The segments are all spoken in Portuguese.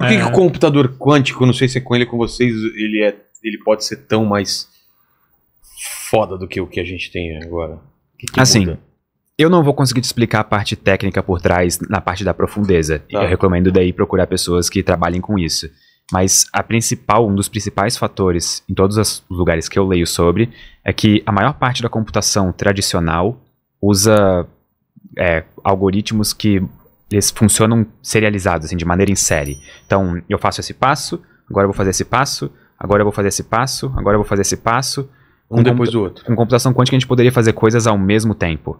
Por que, é. que o computador quântico, não sei se é com ele com vocês, ele, é, ele pode ser tão mais foda do que o que a gente tem agora? Que que assim, muda? eu não vou conseguir te explicar a parte técnica por trás, na parte da profundeza. Tá. Eu recomendo daí procurar pessoas que trabalhem com isso. Mas a principal, um dos principais fatores em todos os lugares que eu leio sobre é que a maior parte da computação tradicional usa é, algoritmos que eles funcionam serializados, assim, de maneira em série. Então, eu faço esse passo, agora eu vou fazer esse passo, agora eu vou fazer esse passo, agora eu vou fazer esse passo. Um depois do outro. Com computação quântica, a gente poderia fazer coisas ao mesmo tempo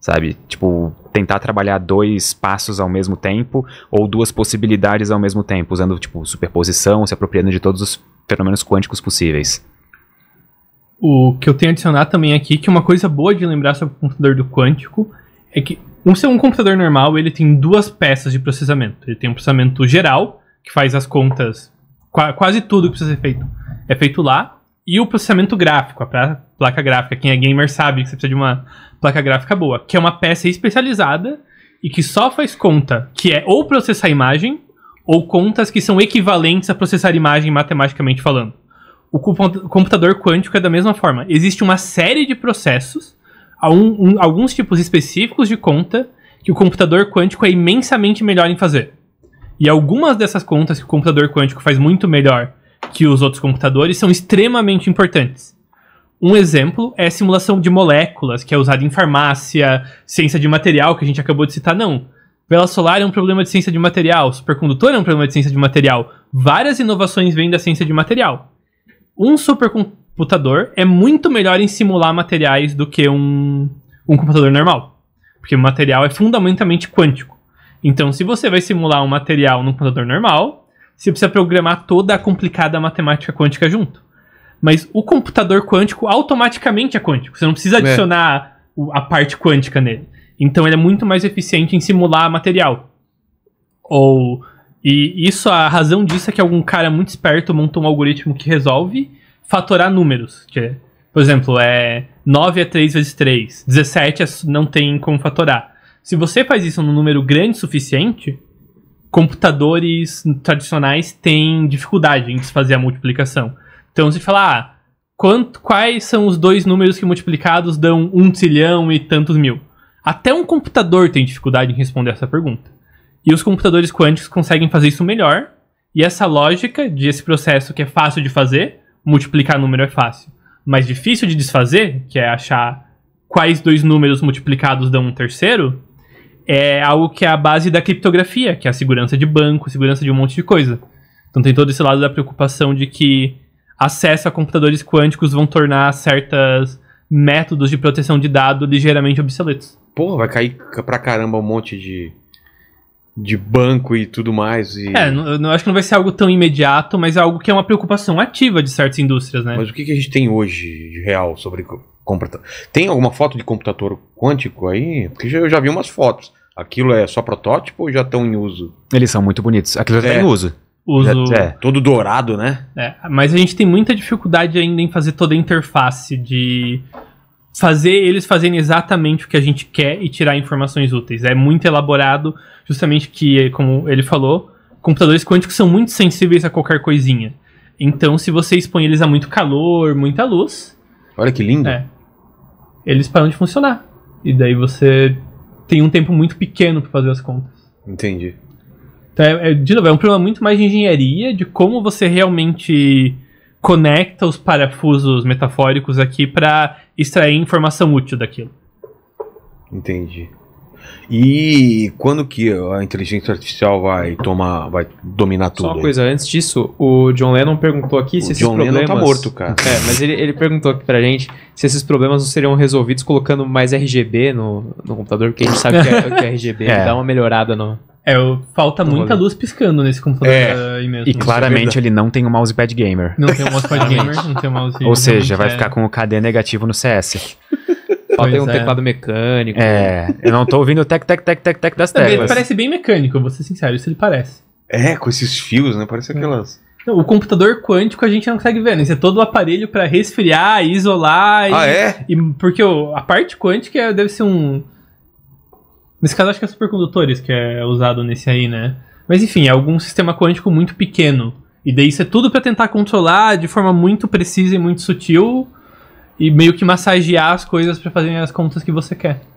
sabe? Tipo, tentar trabalhar dois passos ao mesmo tempo ou duas possibilidades ao mesmo tempo, usando, tipo, superposição, se apropriando de todos os fenômenos quânticos possíveis. O que eu tenho a adicionar também aqui, que uma coisa boa de lembrar sobre o computador do quântico, é que um, um computador normal, ele tem duas peças de processamento. Ele tem um processamento geral, que faz as contas, quase tudo que precisa ser feito é feito lá, e o processamento gráfico, a placa gráfica. Quem é gamer sabe que você precisa de uma placa gráfica boa, que é uma peça especializada e que só faz conta que é ou processar imagem ou contas que são equivalentes a processar imagem matematicamente falando. O computador quântico é da mesma forma. Existe uma série de processos um, um, alguns tipos específicos de conta que o computador quântico é imensamente melhor em fazer. E algumas dessas contas que o computador quântico faz muito melhor que os outros computadores são extremamente importantes. Um exemplo é a simulação de moléculas, que é usada em farmácia, ciência de material, que a gente acabou de citar, não. Vela solar é um problema de ciência de material, supercondutor é um problema de ciência de material. Várias inovações vêm da ciência de material. Um supercondutor computador é muito melhor em simular materiais do que um, um computador normal. Porque o material é fundamentalmente quântico. Então, se você vai simular um material num computador normal, você precisa programar toda a complicada matemática quântica junto. Mas o computador quântico automaticamente é quântico. Você não precisa é. adicionar é. a parte quântica nele. Então, ele é muito mais eficiente em simular material. Ou. E isso, a razão disso é que algum cara muito esperto montou um algoritmo que resolve fatorar números. Que, por exemplo, é 9 é 3 vezes 3, 17 é, não tem como fatorar. Se você faz isso num número grande o suficiente, computadores tradicionais têm dificuldade em desfazer a multiplicação. Então você fala, ah, quais são os dois números que multiplicados dão um trilhão e tantos mil? Até um computador tem dificuldade em responder essa pergunta. E os computadores quânticos conseguem fazer isso melhor. E essa lógica de esse processo que é fácil de fazer multiplicar número é fácil. Mas difícil de desfazer, que é achar quais dois números multiplicados dão um terceiro, é algo que é a base da criptografia, que é a segurança de banco, segurança de um monte de coisa. Então tem todo esse lado da preocupação de que acesso a computadores quânticos vão tornar certos métodos de proteção de dados ligeiramente obsoletos. Porra, vai cair pra caramba um monte de de banco e tudo mais. E... É, não, acho que não vai ser algo tão imediato, mas é algo que é uma preocupação ativa de certas indústrias, né? Mas o que, que a gente tem hoje de real sobre compra Tem alguma foto de computador quântico aí? Porque eu já vi umas fotos. Aquilo é só protótipo ou já estão em uso? Eles são muito bonitos. Aquilo já está em é. uso. Uso... Tá, é, todo dourado, né? É, mas a gente tem muita dificuldade ainda em fazer toda a interface de fazer eles fazerem exatamente o que a gente quer e tirar informações úteis. É muito elaborado, justamente que, como ele falou, computadores quânticos são muito sensíveis a qualquer coisinha. Então, se você expõe eles a muito calor, muita luz. Olha que lindo! É, eles param de funcionar. E daí você tem um tempo muito pequeno para fazer as contas. Entendi. Então, é, é, de novo, é um problema muito mais de engenharia, de como você realmente conecta os parafusos metafóricos aqui para extrair informação útil daquilo. Entendi. E quando que a inteligência artificial vai tomar, vai dominar tudo? Só uma coisa, antes disso, o John Lennon perguntou aqui o se esses John problemas. Lennon tá morto, cara. É, mas ele, ele perguntou aqui pra gente se esses problemas não seriam resolvidos colocando mais RGB no, no computador, porque a gente sabe que, é, que é RGB é. dá uma melhorada no, é, falta muita luz piscando nesse computador é, imenso, E claramente é ele não tem um mousepad gamer. Não tem um mousepad gamer, não tem um mouse. Ou seja, vai é. ficar com o KD negativo no CS. Falta um é. teclado mecânico. É, eu não tô ouvindo o tec, tec, tec, tec, tec das teclas. Ele parece bem mecânico, vou ser sincero, isso ele parece. É, com esses fios, né? Parece é. aquelas. Não, o computador quântico a gente não consegue ver, né? Isso é todo o aparelho para resfriar, isolar. E, ah, é? E, porque o, a parte quântica é, deve ser um Nesse caso, acho que é supercondutores que é usado nesse aí, né? Mas enfim, é algum sistema quântico muito pequeno. E daí isso é tudo para tentar controlar de forma muito precisa e muito sutil e meio que massagear as coisas para fazer as contas que você quer.